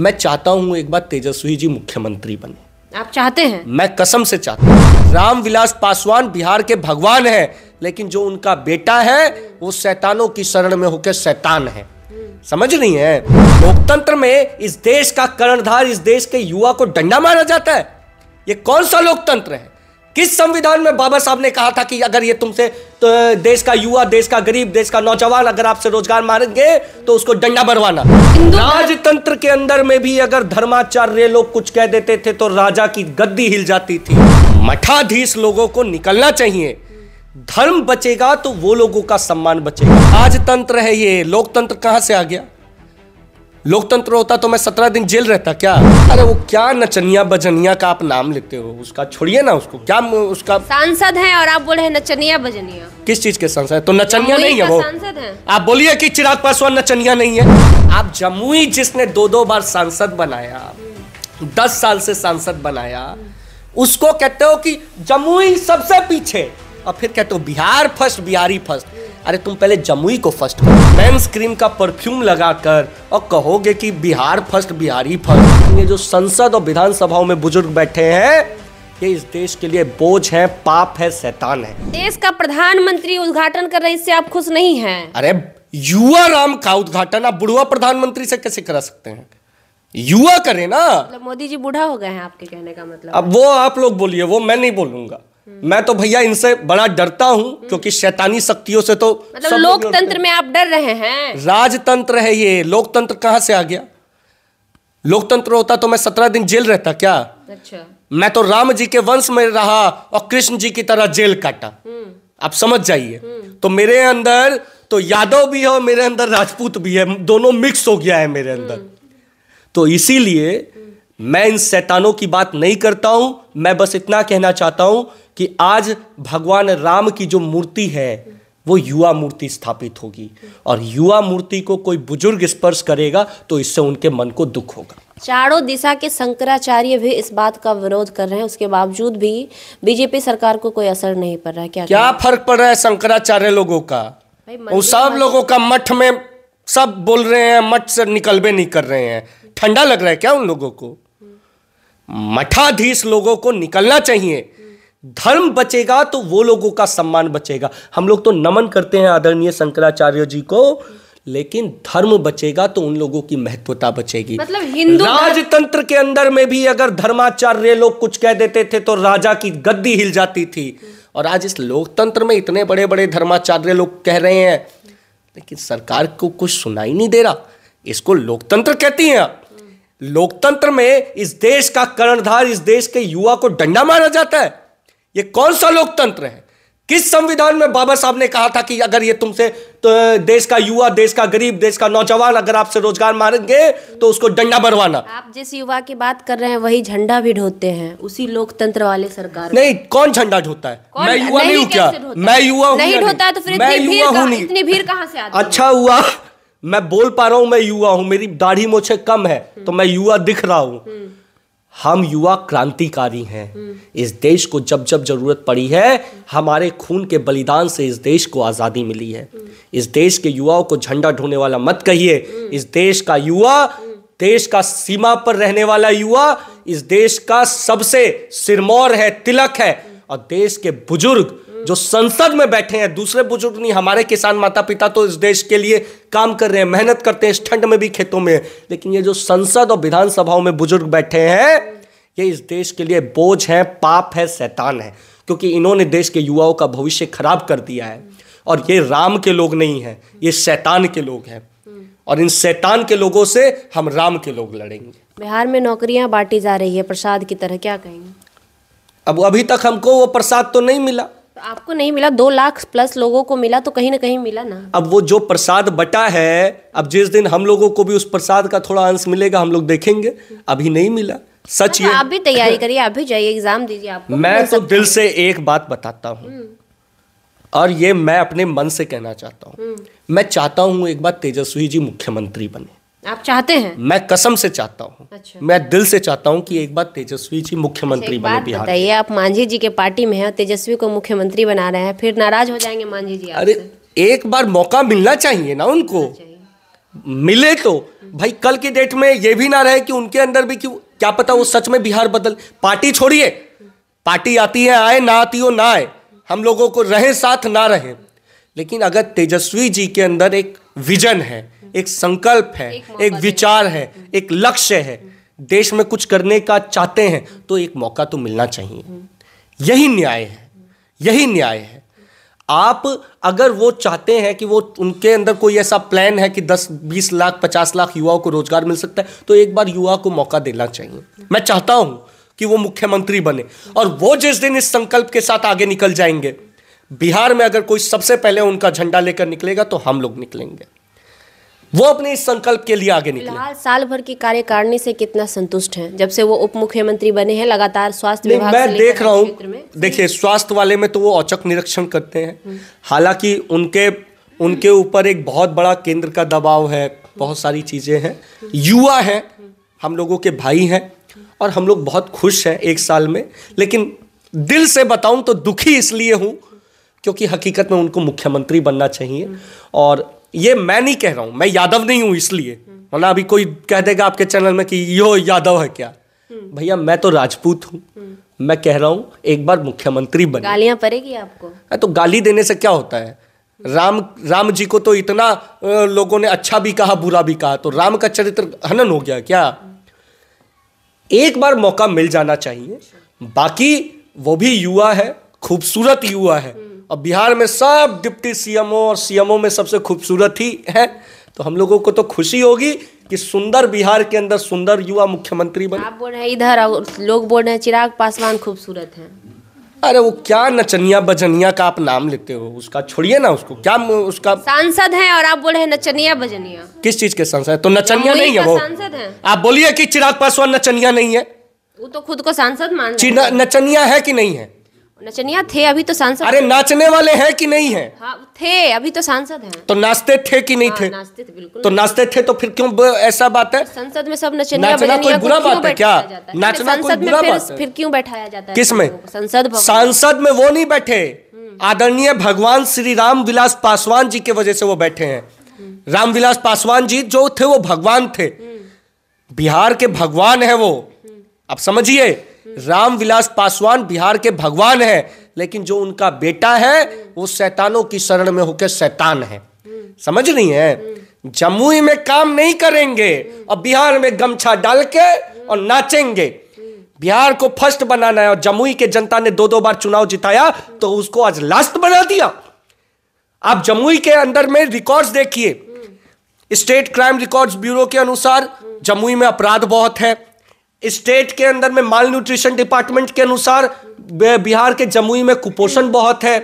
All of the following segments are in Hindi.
मैं चाहता हूं एक बार तेजस्वी जी मुख्यमंत्री बने आप चाहते हैं मैं कसम से चाहता हूँ रामविलास पासवान बिहार के भगवान है लेकिन जो उनका बेटा है वो सैतानों की शरण में होकर शैतान है समझ नहीं है लोकतंत्र में इस देश का कर्णधार इस देश के युवा को डंडा मारा जाता है ये कौन सा लोकतंत्र है किस संविधान में बाबा साहब ने कहा था कि अगर ये तुमसे तो देश का युवा देश का गरीब देश का नौजवान अगर आपसे रोजगार मारेंगे तो उसको डंडा मरवाना राजतंत्र के अंदर में भी अगर धर्माचार्य लोग कुछ कह देते थे तो राजा की गद्दी हिल जाती थी मठाधीश लोगों को निकलना चाहिए धर्म बचेगा तो वो लोगों का सम्मान बचेगा राजतंत्र है ये लोकतंत्र कहां से आ गया लोकतंत्र होता तो मैं सत्रह दिन जेल रहता क्या अरे वो क्या नचनिया बजनिया का आप नाम लेते हो उसका छोड़िए ना उसको क्या उसका सांसद है और आप बोल रहे नचनिया बजनिया किस चीज के सांसद तो नचनिया नहीं है वो सांसद है आप बोलिए कि चिराग पासवान नचनिया नहीं है आप जमुई जिसने दो दो बार सांसद बनाया दस साल से सांसद बनाया उसको कहते हो कि जमुई सबसे पीछे और फिर कहते हो बिहार फर्स्ट बिहारी फर्स्ट अरे तुम पहले जमुई को फर्स्ट मेंस क्रीम का परफ्यूम लगाकर और कहोगे कि बिहार फर्स्ट बिहारी फर्स्ट ये जो संसद और विधानसभाओं में बुजुर्ग बैठे हैं ये इस देश के लिए बोझ है पाप है शैतान है देश का प्रधानमंत्री उद्घाटन कर रहे इससे आप खुश नहीं हैं अरे युवा राम का उद्घाटन आप बुढ़वा प्रधानमंत्री से कैसे करा सकते हैं युवा करें ना मतलब मोदी जी बूढ़ा हो गए हैं आपके कहने का मतलब अब वो आप लोग बोलिए वो मैं नहीं बोलूंगा हम्म। मैं तो भैया इनसे बड़ा डरता हूँ हम्म। क्योंकि शैतानी शक्तियों से तो मतलब लोकतंत्र में आप डर रहे हैं राजतंत्र है ये लोकतंत्र कहाँ से आ गया लोकतंत्र होता तो मैं सत्रह दिन जेल रहता क्या अच्छा मैं तो राम जी के वंश में रहा और कृष्ण जी की तरह जेल काटा हम्म। आप समझ जाइए तो मेरे अंदर तो यादव भी है और मेरे अंदर राजपूत भी है दोनों मिक्स हो गया है मेरे अंदर तो इसीलिए मैं इन शैतानों की बात नहीं करता हूं मैं बस इतना कहना चाहता हूं कि आज भगवान राम की जो मूर्ति है वो युवा मूर्ति स्थापित होगी और युवा मूर्ति को कोई बुजुर्ग स्पर्श करेगा तो इससे उनके मन को दुख होगा चारों दिशा के शंकराचार्य भी इस बात का विरोध कर रहे हैं उसके बावजूद भी बीजेपी सरकार को कोई असर नहीं पड़ रहा है क्या क्या फर्क पड़ रहा है शंकराचार्य लोगों का वो सब लोगों का मठ में सब बोल रहे हैं मठ से निकलवे नहीं कर रहे हैं ठंडा लग रहा है क्या उन लोगों को मठाधीश लोगों को निकलना चाहिए धर्म बचेगा तो वो लोगों का सम्मान बचेगा हम लोग तो नमन करते हैं आदरणीय शंकराचार्य जी को लेकिन धर्म बचेगा तो उन लोगों की महत्वता बचेगी मतलब हिंदू राजतंत्र के अंदर में भी अगर धर्माचार्य लोग कुछ कह देते थे तो राजा की गद्दी हिल जाती थी और आज इस लोकतंत्र में इतने बड़े बड़े धर्माचार्य लोग कह रहे हैं लेकिन सरकार को कुछ सुनाई नहीं दे रहा इसको लोकतंत्र कहती हैं लोकतंत्र में इस देश का कर्णधार इस देश के युवा को डंडा मारा जाता है ये कौन सा लोकतंत्र है किस संविधान में बाबा साहब ने कहा था कि अगर ये तुमसे तो देश का युवा देश का गरीब देश का नौजवान अगर आपसे रोजगार मारेंगे तो उसको डंडा भरवाना आप जिस युवा की बात कर रहे हैं वही झंडा भी ढोते हैं उसी लोकतंत्र वाले सरकार नहीं कौन झंडा ढोता है मैं युवा नहीं हूँ क्या मैं युवा नहीं ढोता तो फिर इतनी भीड़ कहाँ से अच्छा हुआ मैं बोल पा रहा हूं मैं युवा हूं मेरी दाढ़ी मोछे कम है तो मैं युवा दिख रहा हूं हम युवा क्रांतिकारी हैं इस देश को जब जब जरूरत पड़ी है हमारे खून के बलिदान से इस देश को आज़ादी मिली है इस देश के युवाओं को झंडा ढोने वाला मत कहिए इस देश का युवा देश का सीमा पर रहने वाला युवा इस देश का सबसे सिरमौर है तिलक है और देश के बुजुर्ग जो संसद में बैठे हैं दूसरे बुजुर्ग नहीं हमारे किसान माता पिता तो इस देश के लिए काम कर रहे हैं मेहनत करते हैं इस ठंड में भी खेतों में लेकिन ये जो संसद और विधानसभाओं में बुजुर्ग बैठे हैं ये इस देश के लिए बोझ है पाप है शैतान है क्योंकि इन्होंने देश के युवाओं का भविष्य खराब कर दिया है और ये राम के लोग नहीं हैं ये शैतान के लोग हैं और इन शैतान के लोगों से हम राम के लोग लड़ेंगे बिहार में नौकरियां बांटी जा रही है प्रसाद की तरह क्या कहेंगे अब अभी तक हमको वो प्रसाद तो नहीं मिला तो आपको नहीं मिला दो लाख प्लस लोगों को मिला तो कहीं ना कहीं मिला ना अब वो जो प्रसाद बटा है अब जिस दिन हम लोगों को भी उस प्रसाद का थोड़ा अंश मिलेगा हम लोग देखेंगे अभी नहीं मिला सच अच्छा, ये आप भी तैयारी करिए आप भी जाइए एग्जाम दीजिए आप मैं तो दिल से एक बात बताता हूँ हम्म। और ये मैं अपने मन से कहना चाहता हूँ हम्म। मैं चाहता हूँ एक बार तेजस्वी जी मुख्यमंत्री बने आप चाहते हैं मैं कसम से चाहता हूँ अच्छा। मैं दिल से चाहता हूँ कि एक बार तेजस्वी जी मुख्यमंत्री बने बिहार बताइए आप मांझी जी के पार्टी में हैं तेजस्वी को मुख्यमंत्री बना रहे हैं फिर नाराज हो जाएंगे मांझी जी अरे एक बार मौका मिलना चाहिए ना उनको मिले तो भाई कल की डेट में ये भी ना रहे कि उनके अंदर भी क्यों क्या पता वो सच में बिहार बदल पार्टी छोड़िए पार्टी आती है आए ना आती हो ना आए हम लोगों को रहे साथ ना रहे लेकिन अगर तेजस्वी जी के अंदर एक विजन है एक संकल्प है एक विचार है एक लक्ष्य है देश में कुछ करने का चाहते हैं तो एक मौका तो मिलना चाहिए यही न्याय है यही न्याय है आप अगर वो चाहते हैं कि वो उनके अंदर कोई ऐसा प्लान है कि 10 20 लाख 50 लाख युवाओं को रोजगार मिल सकता है तो एक बार युवा को मौका देना चाहिए मैं चाहता हूं कि वो मुख्यमंत्री बने और वो जिस दिन इस संकल्प के साथ आगे निकल जाएंगे बिहार में अगर कोई सबसे पहले उनका झंडा लेकर निकलेगा तो हम लोग निकलेंगे वो अपने इस संकल्प के लिए आगे निकले साल भर की कार्यकारिणी से कितना संतुष्ट है जब से वो उप मुख्यमंत्री बने हैं लगातार स्वास्थ्य विभाग मैं देख रहा हूँ देखिए स्वास्थ्य वाले में तो वो औचक निरीक्षण करते हैं हम्म। हालांकि उनके उनके ऊपर एक बहुत बड़ा केंद्र का दबाव है बहुत सारी चीज़ें हैं युवा हैं हम लोगों के भाई हैं और हम लोग बहुत खुश हैं एक साल में लेकिन दिल से बताऊं तो दुखी इसलिए हूं क्योंकि हकीकत में उनको मुख्यमंत्री बनना चाहिए और ये मैं नहीं कह रहा हूँ मैं यादव नहीं हूँ इसलिए वरना अभी कोई कह देगा आपके चैनल में कि यो यादव है क्या भैया मैं तो राजपूत हूँ मैं कह रहा हूँ एक बार मुख्यमंत्री बने गालियाँ पड़ेगी आपको हाँ, तो गाली देने से क्या होता है राम राम जी को तो इतना लोगों ने अच्छा भी कहा बुरा भी कहा तो राम का चरित्र हनन हो गया क्या एक बार मौका मिल जाना चाहिए बाकी वो भी युवा है खूबसूरत युवा है और बिहार में सब डिप्टी सीएमओ और सीएमओ में सबसे खूबसूरत ही है तो हम लोगों को तो खुशी होगी कि सुंदर बिहार के अंदर सुंदर युवा मुख्यमंत्री बने आप बोल रहे हैं इधर लोग बोल रहे हैं चिराग पासवान खूबसूरत हैं अरे वो क्या नचनिया बजनिया का आप नाम लेते हो उसका छोड़िए ना उसको क्या उसका सांसद है और आप बोल रहे हैं नचनिया बजनिया किस चीज के सांसद तो नचनिया नहीं है वो सांसद है आप बोलिए कि चिराग पासवान नचनिया नहीं है वो तो खुद को सांसद मान नचनिया है कि नहीं है नचनिया थे अभी तो सांसद अरे नाचने वाले हैं कि नहीं है हाँ, थे अभी तो सांसद हैं तो नाचते थे कि नहीं हाँ, थे नाचते थे बिल्कुल तो नाचते थे तो फिर क्यों ऐसा बात है संसद में सब नचनिया नाचना कोई बुरा बात है क्या नाचना कोई बुरा बात फिर क्यों बैठाया जाता है किस में संसद सांसद में वो नहीं बैठे हम्म। आदरणीय भगवान श्री राम विलास पासवान जी के वजह से वो बैठे हैं हम्म। रामविलास पासवान जी जो थे वो भगवान थे हम्म। बिहार के भगवान है वो अब समझिए रामविलास पासवान बिहार के भगवान हैं लेकिन जो उनका बेटा है वो सैतानों की शरण में होकर सैतान है समझ रही है जमुई में काम नहीं करेंगे और बिहार में गमछा डाल के और नाचेंगे बिहार को फर्स्ट बनाना है और जमुई के जनता ने दो दो बार चुनाव जिताया तो उसको आज लास्ट बना दिया आप जमुई के अंदर में रिकॉर्ड्स देखिए स्टेट क्राइम रिकॉर्ड्स ब्यूरो के अनुसार जमुई में अपराध बहुत है स्टेट के अंदर में माल न्यूट्रिशन डिपार्टमेंट के अनुसार बिहार के जमुई में कुपोषण बहुत है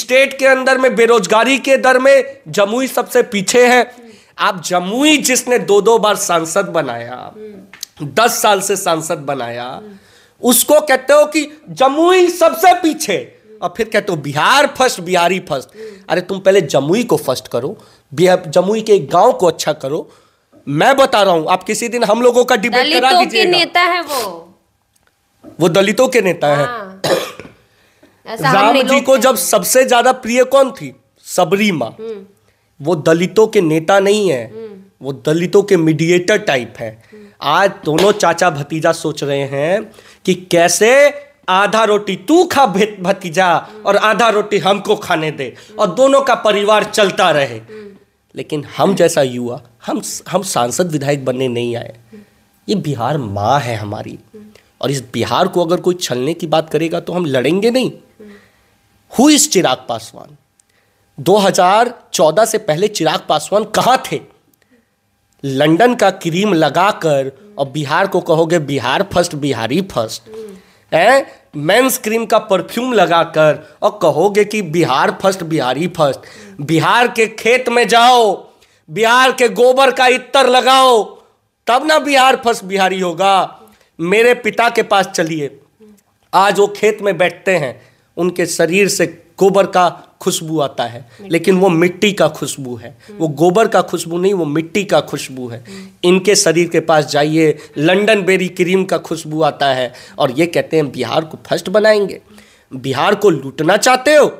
स्टेट के अंदर में बेरोजगारी के दर में जमुई सबसे पीछे है आप जमुई जिसने दो दो बार सांसद बनाया दस साल से सांसद बनाया उसको कहते हो कि जमुई सबसे पीछे और फिर कहते हो बिहार फर्स्ट बिहारी फर्स्ट अरे तुम पहले जमुई को फर्स्ट करो जमुई के गांव को अच्छा करो मैं बता रहा हूं आप किसी दिन हम लोगों का डिबेट करा के नेता है वो वो दलितों के नेता है हाँ। राम जी को जब सबसे ज्यादा प्रिय कौन थी सबरी माँ हम्म। वो दलितों के नेता नहीं है हम्म। वो दलितों के मीडिएटर टाइप है आज दोनों चाचा भतीजा सोच रहे हैं कि कैसे आधा रोटी तू खा भतीजा और आधा रोटी हमको खाने दे और हम्म। दोनों का परिवार चलता रहे लेकिन हम जैसा युवा हम हम सांसद विधायक बनने नहीं आए ये बिहार माँ है हमारी और इस बिहार को अगर कोई छलने की बात करेगा तो हम लड़ेंगे नहीं हु इस चिराग पासवान 2014 से पहले चिराग पासवान कहाँ थे लंदन का क्रीम लगाकर और बिहार को कहोगे बिहार फर्स्ट बिहारी फर्स्ट ए मेंस क्रीम का परफ्यूम लगाकर और कहोगे कि बिहार फर्स्ट बिहारी फर्स्ट बिहार के खेत में जाओ बिहार के गोबर का इत्र लगाओ तब ना बिहार फर्स्ट बिहारी होगा मेरे पिता के पास चलिए आज वो खेत में बैठते हैं उनके शरीर से गोबर का खुशबू आता है लेकिन वो मिट्टी का खुशबू है हम्म। वो गोबर का खुशबू नहीं वो मिट्टी का खुशबू है इनके शरीर के पास जाइए लंडन बेरी क्रीम का खुशबू आता है और ये कहते हैं बिहार को फर्स्ट बनाएंगे बिहार को लूटना चाहते हो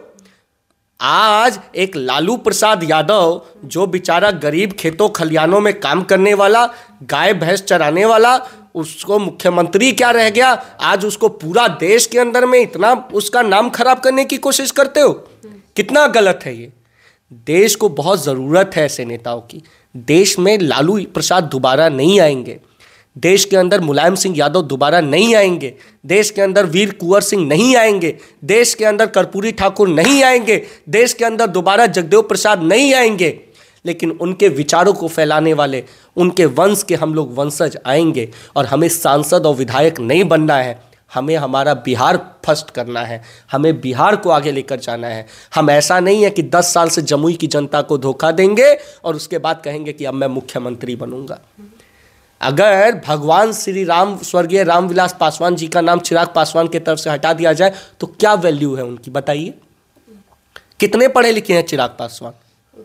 आज एक लालू प्रसाद यादव जो बेचारा गरीब खेतों खलियानों में काम करने वाला गाय भैंस चराने वाला उसको मुख्यमंत्री क्या रह गया आज उसको पूरा देश के अंदर में इतना उसका नाम खराब करने की कोशिश करते हो हम्म। कितना गलत है ये देश को बहुत ज़रूरत है ऐसे नेताओं की देश में लालू प्रसाद दोबारा नहीं आएंगे देश के अंदर मुलायम सिंह यादव दोबारा नहीं आएंगे देश के अंदर वीर कुंवर सिंह नहीं आएंगे देश के अंदर कर्पूरी ठाकुर नहीं आएंगे देश के अंदर दोबारा जगदेव प्रसाद नहीं आएंगे लेकिन उनके विचारों को फैलाने वाले उनके वंश के हम लोग वंशज आएंगे और हमें सांसद और विधायक नहीं बनना है हमें हमारा बिहार फर्स्ट करना है हमें बिहार को आगे लेकर जाना है हम ऐसा नहीं है कि दस साल से जमुई की जनता को धोखा देंगे और उसके बाद कहेंगे कि अब मैं मुख्यमंत्री बनूंगा अगर भगवान श्री राम स्वर्गीय रामविलास पासवान जी का नाम चिराग पासवान के तरफ से हटा दिया जाए तो क्या वैल्यू है उनकी बताइए कितने पढ़े लिखे हैं चिराग पासवान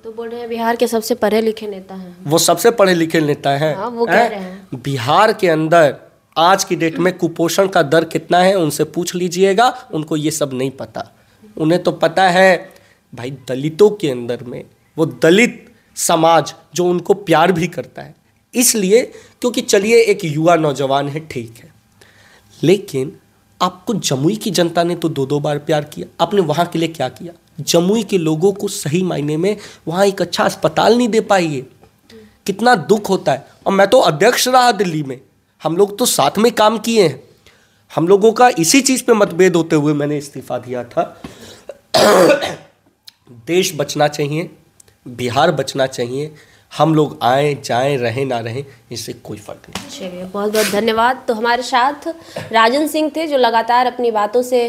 तो बोल रहे हैं बिहार के सबसे पढ़े लिखे नेता हैं वो सबसे पढ़े लिखे नेता हैं हाँ, वो कह रहे हैं बिहार के अंदर आज की डेट में कुपोषण का दर कितना है उनसे पूछ लीजिएगा उनको ये सब नहीं पता उन्हें तो पता है भाई दलितों के अंदर में वो दलित समाज जो उनको प्यार भी करता है इसलिए क्योंकि चलिए एक युवा नौजवान है ठीक है लेकिन आपको जमुई की जनता ने तो दो दो बार प्यार किया आपने वहाँ के लिए क्या किया जमुई के लोगों को सही मायने में वहाँ एक अच्छा अस्पताल नहीं दे पाई है कितना दुख होता है और मैं तो अध्यक्ष रहा दिल्ली में हम लोग तो साथ में काम किए हैं हम लोगों का इसी चीज़ पे मतभेद होते हुए मैंने इस्तीफा दिया था देश बचना चाहिए बिहार बचना चाहिए हम लोग आए जाए रहें ना रहें इससे कोई फर्क नहीं चलिए बहुत बहुत धन्यवाद तो हमारे साथ राजन सिंह थे जो लगातार अपनी बातों से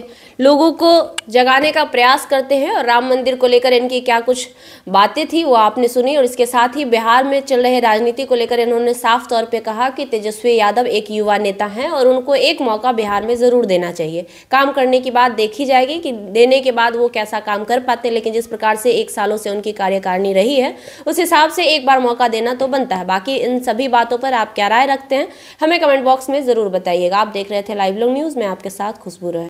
लोगों को जगाने का प्रयास करते हैं और राम मंदिर को लेकर इनकी क्या कुछ बातें थी वो आपने सुनी और इसके साथ ही बिहार में चल रहे राजनीति को लेकर इन्होंने साफ तौर पर कहा कि तेजस्वी यादव एक युवा नेता हैं और उनको एक मौका बिहार में ज़रूर देना चाहिए काम करने की बात देखी जाएगी कि देने के बाद वो कैसा काम कर पाते हैं लेकिन जिस प्रकार से एक सालों से उनकी कार्यकारिणी रही है उस हिसाब से एक बार मौका देना तो बनता है बाकी इन सभी बातों पर आप क्या राय रखते हैं हमें कमेंट बॉक्स में ज़रूर बताइएगा आप देख रहे थे लाइव लॉन्ग न्यूज़ में आपके साथ खुशबू रहे